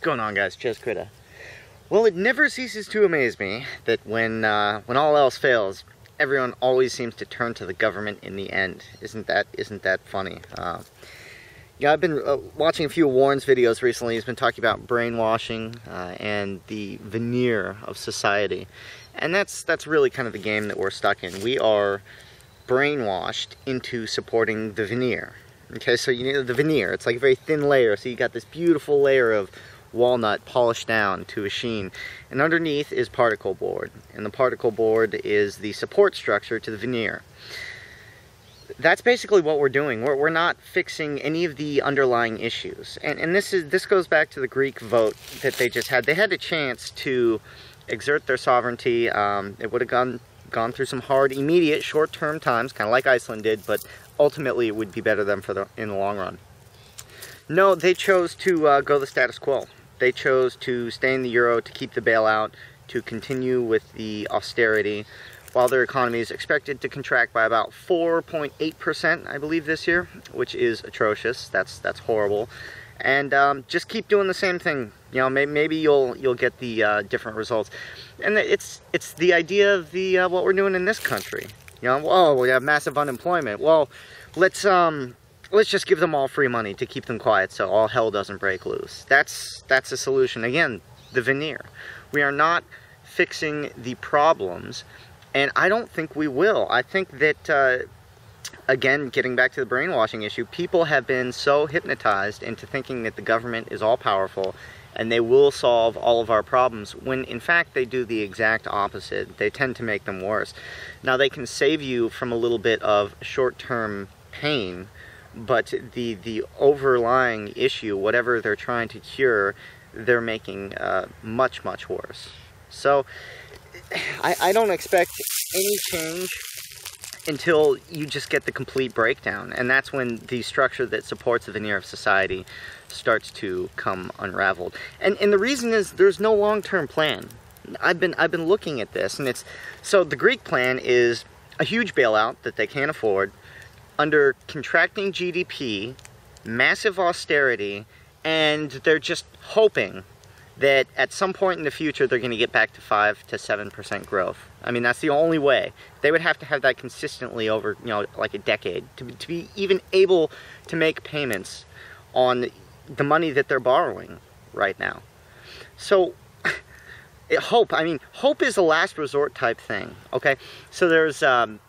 What's going on guys? Chaz Critta. Well, it never ceases to amaze me that when, uh, when all else fails, everyone always seems to turn to the government in the end. Isn't that, isn't that funny? Uh, yeah, I've been uh, watching a few Warren's videos recently. He's been talking about brainwashing uh, and the veneer of society. And that's, that's really kind of the game that we're stuck in. We are brainwashed into supporting the veneer. Okay, so you know the veneer, it's like a very thin layer. So you got this beautiful layer of walnut polished down to a sheen. And underneath is particle board. And the particle board is the support structure to the veneer. That's basically what we're doing. We're, we're not fixing any of the underlying issues. And, and this, is, this goes back to the Greek vote that they just had. They had a chance to exert their sovereignty. Um, it would have gone gone through some hard, immediate, short-term times, kind of like Iceland did, but ultimately it would be better than for the, in the long run. No, they chose to uh, go the status quo they chose to stay in the euro to keep the bailout, to continue with the austerity, while their economy is expected to contract by about 4.8%, I believe, this year, which is atrocious. That's that's horrible. And um, just keep doing the same thing. You know, maybe, maybe you'll you'll get the uh, different results. And it's it's the idea of the uh, what we're doing in this country. You know, oh, we have massive unemployment. Well, let's um, let's just give them all free money to keep them quiet so all hell doesn't break loose. That's, that's the solution. Again, the veneer. We are not fixing the problems, and I don't think we will. I think that, uh, again, getting back to the brainwashing issue, people have been so hypnotized into thinking that the government is all-powerful and they will solve all of our problems when in fact they do the exact opposite. They tend to make them worse. Now they can save you from a little bit of short-term pain, but the the overlying issue, whatever they're trying to cure, they're making uh, much much worse. So I, I don't expect any change until you just get the complete breakdown, and that's when the structure that supports the veneer of society starts to come unraveled. And and the reason is there's no long-term plan. I've been I've been looking at this, and it's so the Greek plan is a huge bailout that they can't afford under contracting GDP, massive austerity, and they're just hoping that at some point in the future they're going to get back to 5 to 7% growth. I mean, that's the only way. They would have to have that consistently over, you know, like a decade to, to be even able to make payments on the money that they're borrowing right now. So, hope, I mean, hope is a last resort type thing, okay? So there's um,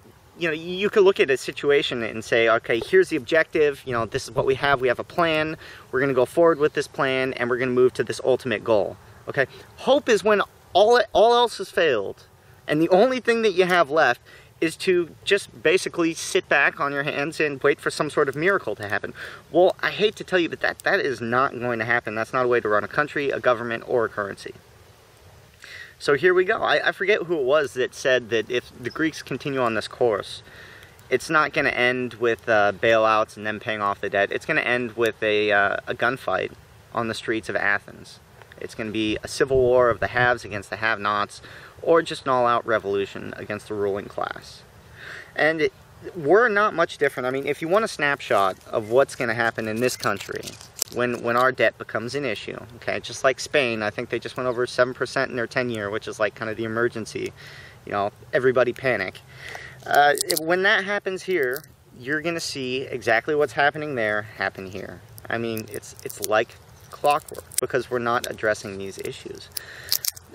you know, you can look at a situation and say, okay, here's the objective. You know, this is what we have. We have a plan. We're going to go forward with this plan, and we're going to move to this ultimate goal. Okay. Hope is when all all else has failed, and the only thing that you have left is to just basically sit back on your hands and wait for some sort of miracle to happen. Well, I hate to tell you, but that, that is not going to happen. That's not a way to run a country, a government, or a currency. So here we go. I, I forget who it was that said that if the Greeks continue on this course, it's not going to end with uh, bailouts and them paying off the debt. It's going to end with a, uh, a gunfight on the streets of Athens. It's going to be a civil war of the haves against the have-nots, or just an all-out revolution against the ruling class. And it, we're not much different. I mean, if you want a snapshot of what's going to happen in this country, when when our debt becomes an issue. Okay, just like Spain, I think they just went over seven percent in their ten year, which is like kind of the emergency. You know, everybody panic. Uh, when that happens here, you're gonna see exactly what's happening there happen here. I mean, it's it's like clockwork because we're not addressing these issues.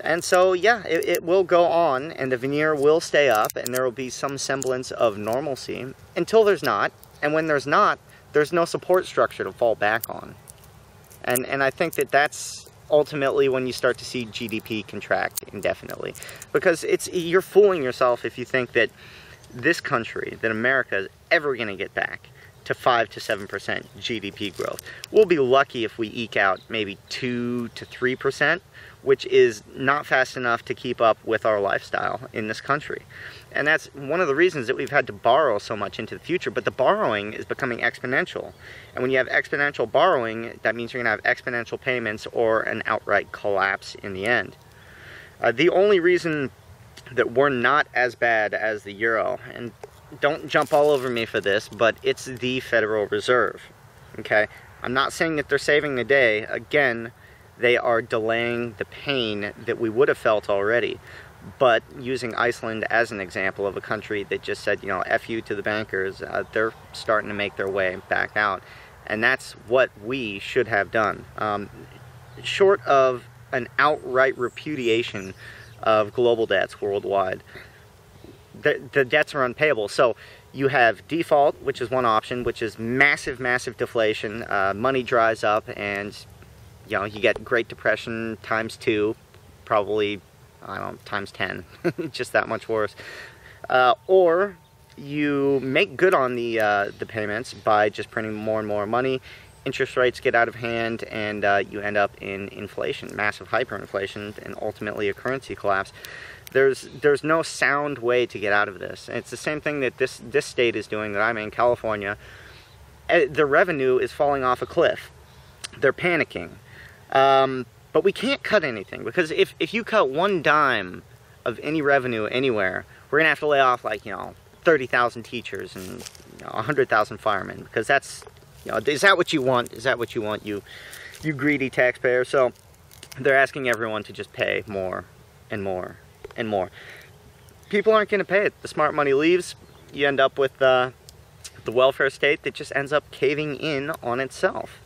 And so, yeah, it, it will go on and the veneer will stay up and there will be some semblance of normalcy until there's not. And when there's not, there's no support structure to fall back on. And, and I think that that's ultimately when you start to see GDP contract indefinitely. Because it's you're fooling yourself if you think that this country, that America is ever going to get back to 5 to 7% GDP growth. We'll be lucky if we eke out maybe 2 to 3%, which is not fast enough to keep up with our lifestyle in this country. And that's one of the reasons that we've had to borrow so much into the future, but the borrowing is becoming exponential. And when you have exponential borrowing, that means you're going to have exponential payments or an outright collapse in the end. Uh, the only reason that we're not as bad as the euro, and don't jump all over me for this, but it's the Federal Reserve, okay? I'm not saying that they're saving the day. Again, they are delaying the pain that we would have felt already. But using Iceland as an example of a country that just said, you know, F you to the bankers, uh, they're starting to make their way back out. And that's what we should have done. Um, short of an outright repudiation of global debts worldwide, the, the debts are unpayable. So you have default, which is one option, which is massive, massive deflation. Uh, money dries up, and you know you get Great Depression times two, probably I don't know, times ten, just that much worse. Uh, or you make good on the uh, the payments by just printing more and more money, interest rates get out of hand and uh, you end up in inflation, massive hyperinflation, and ultimately a currency collapse. There's there's no sound way to get out of this. And it's the same thing that this this state is doing that I'm in, California. Eh, the revenue is falling off a cliff. They're panicking. Um, but we can't cut anything because if, if you cut one dime of any revenue anywhere, we're going to have to lay off like, you know, 30,000 teachers and you know, 100,000 firemen because that's you know, is that what you want? Is that what you want, you, you greedy taxpayer? So they're asking everyone to just pay more and more and more. People aren't going to pay it. The smart money leaves. You end up with uh, the welfare state that just ends up caving in on itself.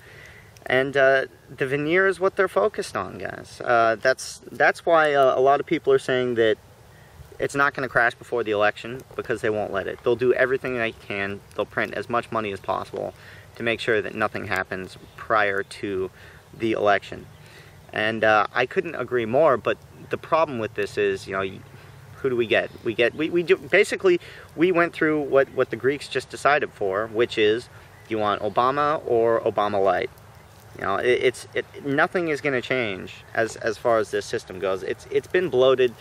And uh, the veneer is what they're focused on, guys. Uh, that's that's why uh, a lot of people are saying that it's not going to crash before the election because they won't let it. They'll do everything they can. They'll print as much money as possible to make sure that nothing happens prior to the election. And uh, I couldn't agree more, but the problem with this is, you know, who do we get? We get, we, we do, basically, we went through what, what the Greeks just decided for, which is, you want Obama or Obama Light? You know, it, it's, it, nothing is going to change as, as far as this system goes. It's, it's been bloated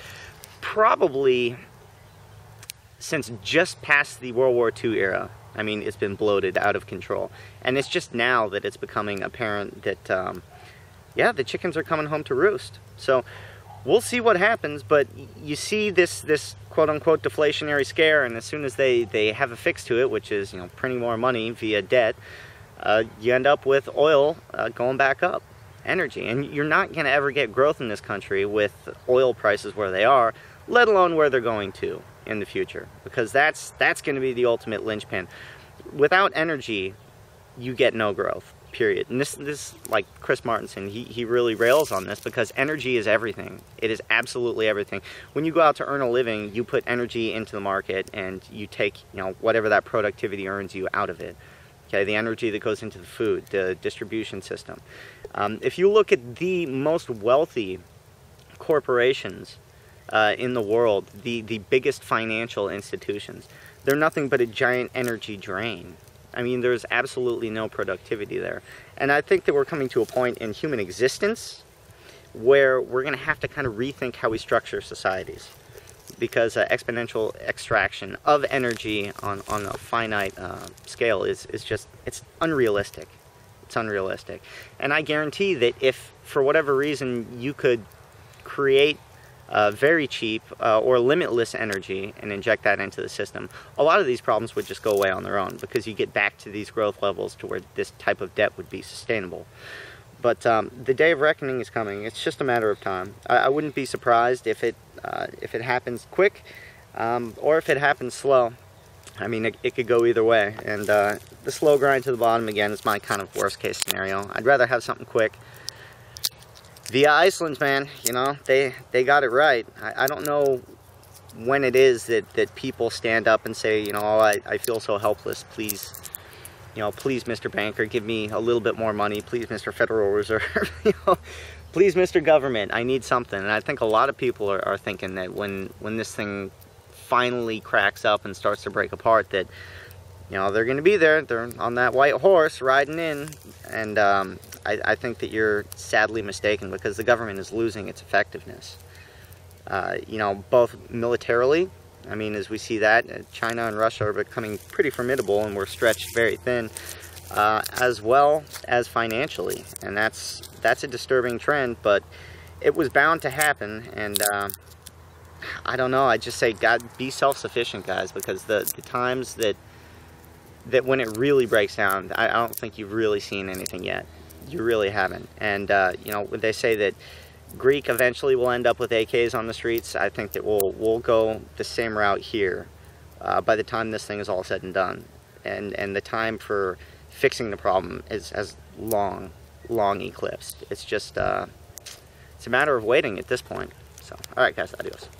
probably since just past the World War II era. I mean, it's been bloated out of control. And it's just now that it's becoming apparent that, um, yeah, the chickens are coming home to roost. So we'll see what happens, but you see this, this quote-unquote deflationary scare, and as soon as they, they have a fix to it, which is, you know, printing more money via debt, uh, you end up with oil uh, going back up, energy. And you're not going to ever get growth in this country with oil prices where they are, let alone where they're going to in the future because that's that's going to be the ultimate linchpin. Without energy, you get no growth. Period. And this this like Chris Martinson, he he really rails on this because energy is everything. It is absolutely everything. When you go out to earn a living, you put energy into the market and you take, you know, whatever that productivity earns you out of it. Okay, the energy that goes into the food, the distribution system. Um, if you look at the most wealthy corporations uh, in the world, the, the biggest financial institutions, they're nothing but a giant energy drain. I mean, there's absolutely no productivity there. And I think that we're coming to a point in human existence where we're going to have to kind of rethink how we structure societies because uh, exponential extraction of energy on, on a finite uh, scale is, is just, it's unrealistic. It's unrealistic. And I guarantee that if, for whatever reason, you could create uh, very cheap uh, or limitless energy and inject that into the system, a lot of these problems would just go away on their own because you get back to these growth levels to where this type of debt would be sustainable. But um, the day of reckoning is coming. It's just a matter of time. I, I wouldn't be surprised if it uh, if it happens quick um, or if it happens slow. I mean, it, it could go either way. And uh, the slow grind to the bottom again is my kind of worst case scenario. I'd rather have something quick via Iceland, man, you know, they, they got it right. I, I don't know when it is that, that people stand up and say, you know, oh, I, I feel so helpless, please, you know, please, Mr. Banker, give me a little bit more money. Please, Mr. Federal Reserve, you know, please, Mr. Government, I need something. And I think a lot of people are, are thinking that when, when this thing finally cracks up and starts to break apart that, you know, they're going to be there. They're on that white horse riding in and, um, I, I, think that you're sadly mistaken because the government is losing its effectiveness. Uh, you know, both militarily, I mean, as we see that, uh, China and Russia are becoming pretty formidable and we're stretched very thin, uh, as well as financially. And that's, that's a disturbing trend, but it was bound to happen. And uh, I don't know, I just say, God, be self-sufficient, guys, because the, the times that that when it really breaks down, I, I don't think you've really seen anything yet you really haven't. And uh, you know, they say that Greek eventually will end up with AKs on the streets. I think that we'll we'll go the same route here uh, by the time this thing is all said and done, and and the time for fixing the problem is as long, long eclipsed. It's just uh, it's a matter of waiting at this point. So, all right, guys, adios.